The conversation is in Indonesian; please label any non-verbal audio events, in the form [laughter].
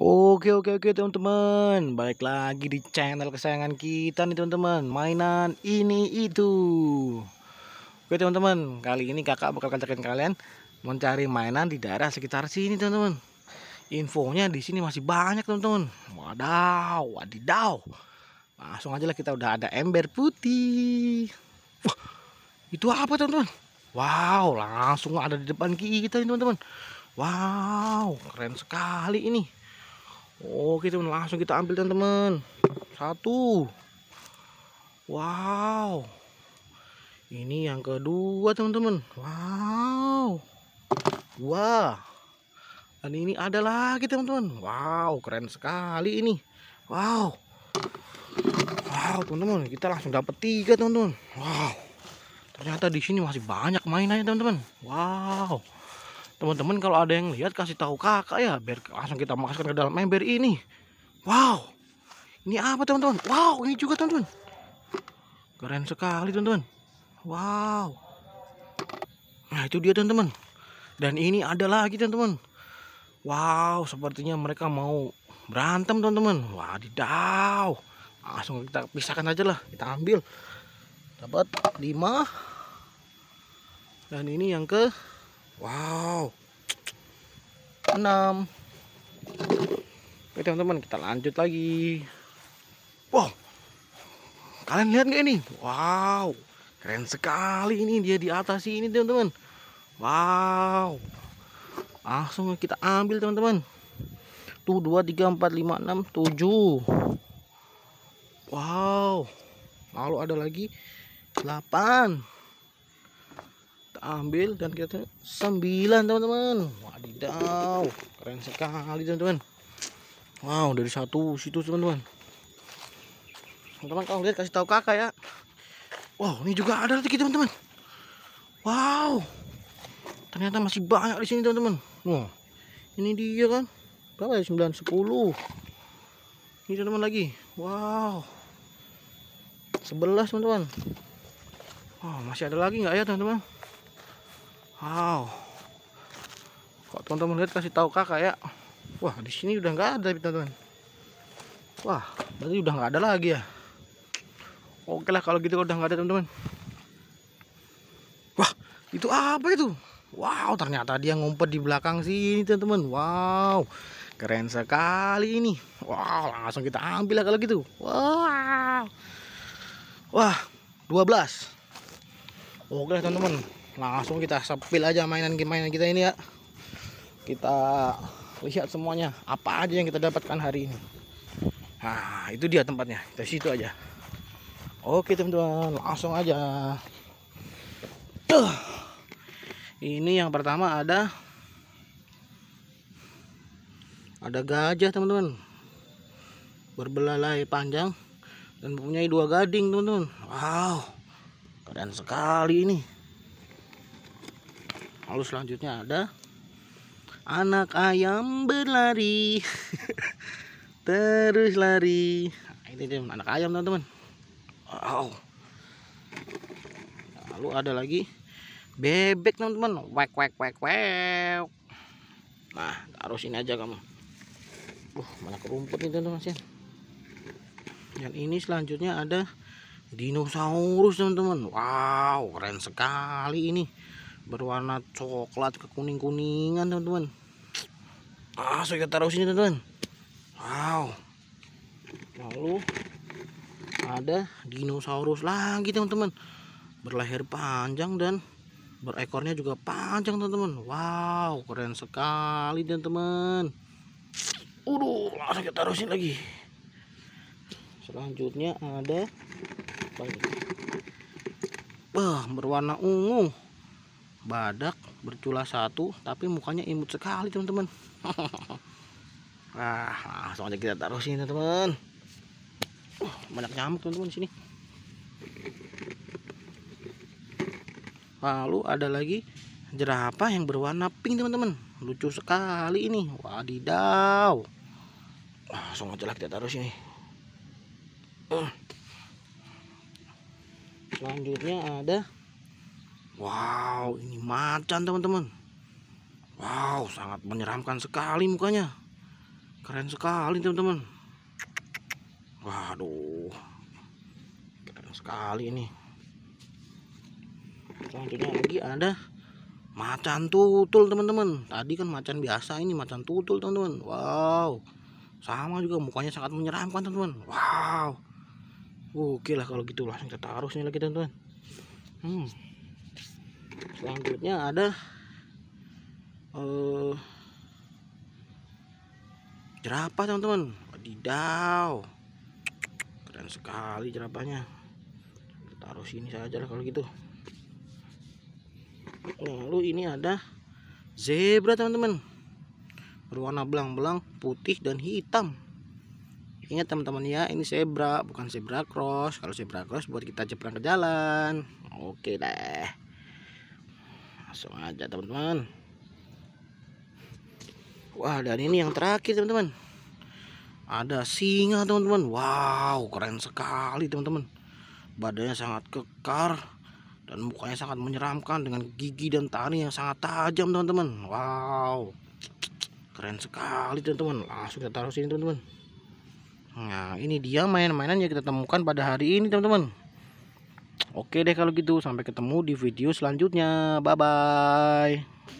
Oke oke oke teman-teman Balik lagi di channel kesayangan kita nih teman-teman Mainan ini itu Oke teman-teman Kali ini kakak bakal ngajakin kalian Mencari mainan di daerah sekitar sini teman-teman Infonya di sini masih banyak teman-teman Wadaw wadidaw Langsung aja lah kita udah ada ember putih Wah, Itu apa teman-teman Wow langsung ada di depan kita nih teman-teman Wow keren sekali ini Oh, oke teman langsung kita ambil teman-teman satu wow ini yang kedua teman-teman wow wah dan ini ada lagi teman-teman wow keren sekali ini wow wow teman-teman kita langsung dapat tiga teman-teman wow ternyata di sini masih banyak mainannya teman-teman wow teman-teman kalau ada yang lihat kasih tahu kakak ya biar langsung kita masukkan ke dalam ember ini wow ini apa teman-teman wow ini juga teman-teman keren sekali teman-teman wow nah itu dia teman-teman dan ini ada lagi teman-teman wow sepertinya mereka mau berantem teman-teman wadidaw langsung kita pisahkan aja lah kita ambil dapat 5 dan ini yang ke Wow. 6. Oke teman-teman, kita lanjut lagi. Wow. Kalian lihat nggak ini? Wow. Keren sekali ini dia di atas ini teman-teman. Wow. Langsung kita ambil teman-teman. Tuh 2 3 4 5 6 7. Wow. Lalu ada lagi 8 ambil dan kita 9 teman-teman wadidaw keren sekali teman-teman wow dari satu situ teman-teman teman-teman kalau lihat kasih tahu kakak ya wow ini juga ada lagi teman-teman wow ternyata masih banyak di sini teman-teman wow ini dia kan berapa ya 9 10 ini teman-teman lagi wow 11 teman-teman Oh, masih ada lagi nggak ya teman-teman? wow kok teman-teman lihat kasih tahu kakak ya wah di sini udah nggak ada teman-teman wah berarti udah nggak ada lagi ya oke lah kalau gitu udah nggak ada teman-teman wah itu apa itu Wow, ternyata dia ngumpet di belakang sini, teman-teman. Wow, keren sekali ini. Wow, langsung kita ambil lah kalau gitu. Wow. Wah, 12. Oke, teman-teman langsung kita sepil aja mainan-mainan kita ini ya kita lihat semuanya apa aja yang kita dapatkan hari ini nah itu dia tempatnya kita situ aja oke teman-teman langsung aja Tuh. ini yang pertama ada ada gajah teman-teman berbelalai panjang dan mempunyai dua gading teman-teman wow keren sekali ini lalu selanjutnya ada anak ayam berlari [laughs] terus lari nah, ini dia anak ayam teman-teman wow lalu ada lagi bebek teman-teman wek wek wek wek nah taruh sini aja kamu uh mana kerumput nih teman-teman yang ini selanjutnya ada dinosaurus teman-teman wow keren sekali ini berwarna coklat kekuning-kuningan teman-teman ah so kita taruh sini teman-teman wow lalu ada dinosaurus lagi teman-teman berlahir panjang dan berekornya juga panjang teman-teman wow keren sekali teman-teman udah langsung kita taruh sini lagi selanjutnya ada wah berwarna ungu badak bercula satu tapi mukanya imut sekali teman-teman nah [laughs] langsung aja kita taruh sini teman-teman uh, banyak nyamuk teman-teman sini lalu ada lagi jerapah yang berwarna pink teman-teman lucu sekali ini wadidaw langsung aja lah kita taruh sini uh. selanjutnya ada Wow, ini macan teman-teman. Wow, sangat menyeramkan sekali mukanya. Keren sekali teman-teman. Waduh, keren sekali ini. Selanjutnya lagi ada macan tutul teman-teman. Tadi kan macan biasa, ini macan tutul teman-teman. Wow, sama juga mukanya sangat menyeramkan teman-teman. Wow. Oke lah kalau gitu langsung kita taruh sini lagi teman-teman. Hmm selanjutnya ada uh, jerapah teman-teman wadidaw keren sekali jerapahnya taruh sini saja lah kalau gitu lalu ini ada zebra teman-teman berwarna belang-belang putih dan hitam ingat teman-teman ya ini zebra bukan zebra cross kalau zebra cross buat kita jebrang ke jalan oke deh langsung aja teman-teman wah dan ini yang terakhir teman-teman ada singa teman-teman wow keren sekali teman-teman badannya sangat kekar dan mukanya sangat menyeramkan dengan gigi dan taring yang sangat tajam teman-teman wow keren sekali teman-teman langsung kita taruh sini teman-teman nah ini dia main-mainan yang kita temukan pada hari ini teman-teman Oke deh kalau gitu sampai ketemu di video selanjutnya. Bye bye.